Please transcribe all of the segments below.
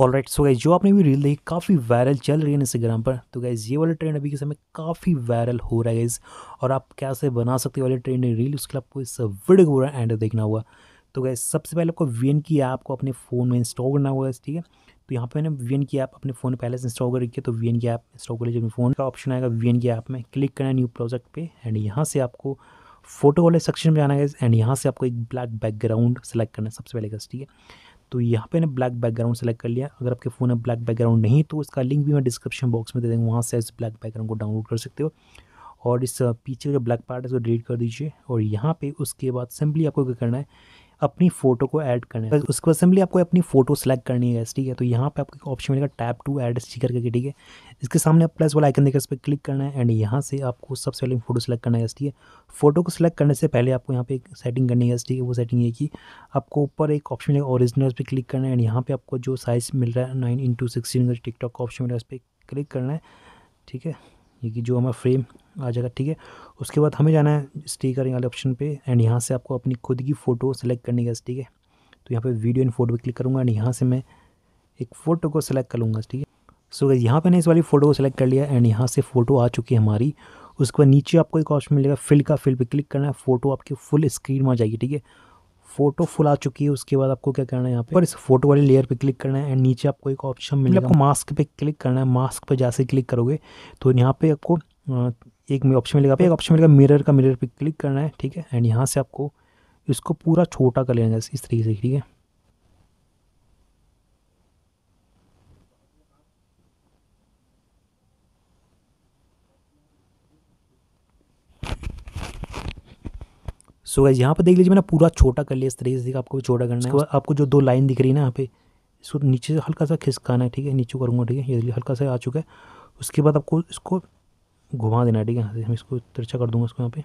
all right so गई जो आपने भी रील देखी काफ़ी वायरल चल रही है इंस्टाग्राम पर तो गैस ये वाला ट्रेंड अभी के समय काफ़ी वायरल हो रहा है इस और आप कैसे बना सकते हो वाले ट्रेंड रील उसके लिए आपको इस वीडियो को पूरा एंड देखना होगा तो गैस सबसे पहले आपको वी की ऐप को अपने फ़ोन में इंस्टॉल करना होगा ठीक है तो यहाँ पे मैंने वी की ऐप अपने फ़ोन में पहले से इंस्टॉल कर रखी है तो वी की ऐप इंस्टॉल कर लीजिए फ़ोन का ऑप्शन आएगा वी की ऐप में क्लिक करना है न्यू प्रोजेक्ट पे एंड यहाँ से आपको फोटो वाले सेक्शन में जाना है एंड यहाँ से आपको एक ब्लैक बैकग्राउंड सेलेक्ट करना है सबसे पहले गज ठीक है तो यहाँ पे ना ब्लैक बैकग्राउंड सेलेक्ट कर लिया अगर आपके फ़ोन में ब्लैक बैकग्राउंड नहीं तो इसका लिंक भी मैं डिस्क्रिप्शन बॉक्स में दे देंगे वहाँ से इस ब्लैक बैकग्राउंड को डाउनलोड कर सकते हो और इस पीछे का ब्लैक पार्ट है उसको डिलीट कर दीजिए और यहाँ पे उसके बाद सिंपली आपको क्या करना है अपनी फोटो को ऐड करना है उसके बाद सिंपली आपको अपनी फोटो सेलेक्ट करनी है ठीक है तो यहाँ पे आपको ऑप्शन मिलेगा टैप टू ऐड स्टिकर करके ठीक है इसके सामने आप प्लस वाला आइकन देखकर इस पर क्लिक करना है एंड यहाँ से आपको सबसे पहले फोटो सेलेक्ट करना है ठीक है फोटो को सिलेक्ट करने से पहले आपको यहाँ पे एक सेटिंग करनी है ठीक है वो सेटिंग ये कि आपको ऊपर एक ऑप्शन मिलेगा ओरिजिनल पर क्लिक करना है एंड यहाँ पर आपको जो साइज़ मिल रहा है नाइन इंटू सिक्सटीन का टिकटॉक का ऑप्शन मिल रहा है उस पर क्लिक करना है ठीक है ये कि जो हमारा फ्रेम आ जाएगा ठीक है उसके बाद हमें जाना है करेंगे वाले ऑप्शन पे एंड यहाँ से आपको अपनी खुद की फ़ोटो सेलेक्ट करनी है ठीक है तो यहाँ पे वीडियो एंड फोटो पे क्लिक करूँगा एंड यहाँ से मैं एक फ़ोटो को सेलेक्ट कर लूँगा ठीक है सो so, यहाँ पे मैंने इस वाली फ़ोटो को सेलेक्ट कर लिया एंड यहाँ से फ़ोटो आ चुकी है हमारी उसके बाद नीचे आपको एक ऑप्शन मिलेगा फिल का फिल पर क्लिक करना है फ़ोटो आपकी फुल स्क्रीन में आ जाएगी ठीक है फोटो फुल आ चुकी है उसके बाद आपको क्या करना है यहाँ पे और इस फोटो वाली लेयर पे क्लिक करना है एंड नीचे आपको एक ऑप्शन मतलब मिलेगा आपको मास्क पे क्लिक करना है मास्क पे जैसे क्लिक करोगे तो यहाँ पे आपको एक ऑप्शन मिलेगा एक ऑप्शन मिलेगा मिरर का मिरर पे क्लिक करना है ठीक है एंड यहाँ से आपको इसको पूरा छोटा कर लेना जैसे इस तरीके से ठीक है सो गाइज यहाँ पर देख लीजिए मैंने पूरा छोटा कर लिया इस तरीके से आपको छोटा करना है आपको जो दो लाइन दिख रही है ना यहाँ पे इसको नीचे से हल्का सा खिसकाना है ठीक है नीचे करूँगा ठीक है ये हल्का सा आ चुका है उसके बाद आपको इसको घुमा देना है ठीक है हम इसको तिरछा कर दूंगा इसको यहाँ पे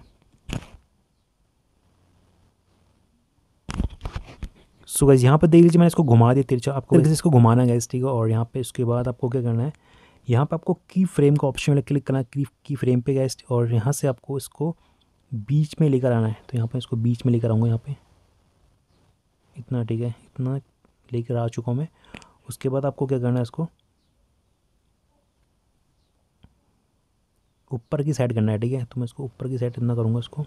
सो गाइज यहाँ पर देख लीजिए मैंने इसको घुमा दिया तिरछा आपको इसको घुमाना गैस ठीक है और यहाँ पे उसके बाद आपको क्या करना है यहाँ पे आपको की फ्रेम का ऑप्शन क्लिक करना की की फ्रेम पे गैस और यहाँ से आपको इसको बीच में लेकर आना है तो यहाँ पर इसको बीच में लेकर आऊँगा यहाँ पर इतना ठीक है इतना लेकर आ चुका हूँ मैं उसके बाद आपको क्या करना है इसको ऊपर की साइड करना है ठीक है तो मैं इसको ऊपर की साइड इतना करूँगा इसको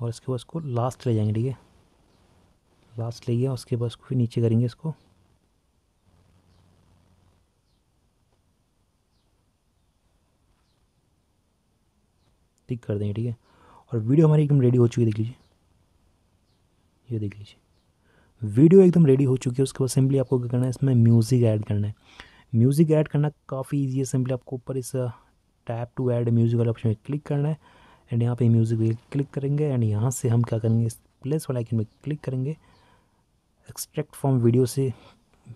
और इसके बाद इसको लास्ट ले जाएंगे ठीक है लास्ट ले गया उसके बाद फिर नीचे करेंगे इसको क्लिक कर देंगे ठीक है और वीडियो हमारी एकदम रेडी हो चुकी है देख लीजिए ये देख लीजिए वीडियो एकदम रेडी हो चुकी है उसके बाद सिंपली आपको क्या करना है इसमें म्यूज़िक ऐड करना है म्यूज़िक ऐड करना काफ़ी ईजी है सिंपली आपको ऊपर इस टैप टू ऐड म्यूज़िक वाले ऑप्शन में क्लिक करना है एंड यहाँ पे म्यूज़िक क्लिक करेंगे एंड यहाँ से हम क्या करेंगे इस प्लेस वाले आइकन में क्लिक करेंगे एक्सट्रैक्ट फ्रॉम वीडियो से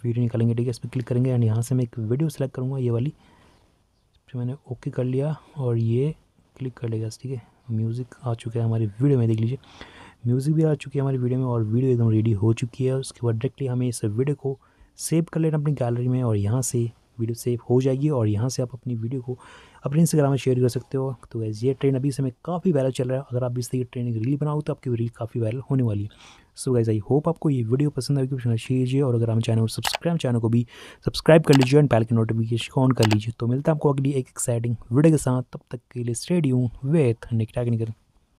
वीडियो निकालेंगे ठीक है इस पर क्लिक करेंगे एंड यहाँ से मैं एक वीडियो सेलेक्ट करूँगा ये वाली फिर मैंने ओके कर लिया और ये क्लिक कर लेगा ठीक है म्यूज़िक आ चुका है हमारी वीडियो में देख लीजिए म्यूज़िक भी आ चुकी है हमारी वीडियो में और वीडियो एकदम रेडी हो चुकी है उसके बाद डायरेक्टली हमें इस वीडियो को सेव कर लेना अपनी गैलरी में और यहाँ से वीडियो सेव हो जाएगी और यहाँ से आप अपनी वीडियो को अपने इंस्टाग्राम में शेयर कर सकते हो तो गैस ये ट्रेंड अभी समय काफ़ी वायरल चल रहा है अगर आप इस तरह ट्रेंड रील बनाओ तो आपकी रील काफ़ी वायरल होने वाली है सो गाइज आई होप आपको ये वीडियो पसंद आएगी शेयर कीजिए और अगर हम चैनल सब्सक्राइब चैनल को भी सब्सक्राइब कर लीजिए एंड पैल की नोटिफिकेशन ऑन कर लीजिए तो मिलता है आपको अगली एक एक्साइटिंग वीडियो के साथ तब तक के लिए स्टेडियम विथ निकटा निकल